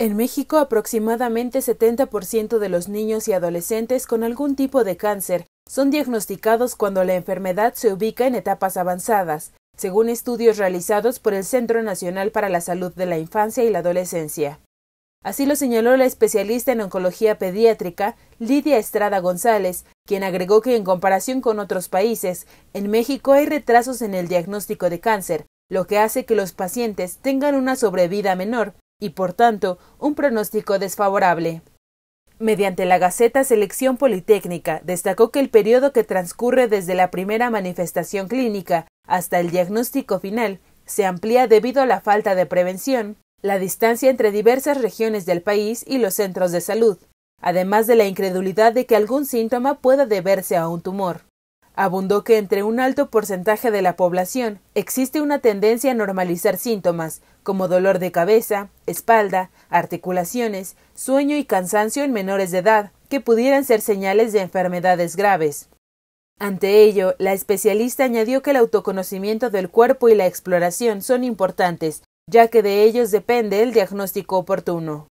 En México, aproximadamente 70% de los niños y adolescentes con algún tipo de cáncer son diagnosticados cuando la enfermedad se ubica en etapas avanzadas, según estudios realizados por el Centro Nacional para la Salud de la Infancia y la Adolescencia. Así lo señaló la especialista en oncología pediátrica, Lidia Estrada González, quien agregó que en comparación con otros países, en México hay retrasos en el diagnóstico de cáncer, lo que hace que los pacientes tengan una sobrevida menor y por tanto un pronóstico desfavorable. Mediante la Gaceta Selección Politécnica, destacó que el periodo que transcurre desde la primera manifestación clínica hasta el diagnóstico final se amplía debido a la falta de prevención, la distancia entre diversas regiones del país y los centros de salud, además de la incredulidad de que algún síntoma pueda deberse a un tumor. Abundó que entre un alto porcentaje de la población existe una tendencia a normalizar síntomas como dolor de cabeza, espalda, articulaciones, sueño y cansancio en menores de edad, que pudieran ser señales de enfermedades graves. Ante ello, la especialista añadió que el autoconocimiento del cuerpo y la exploración son importantes, ya que de ellos depende el diagnóstico oportuno.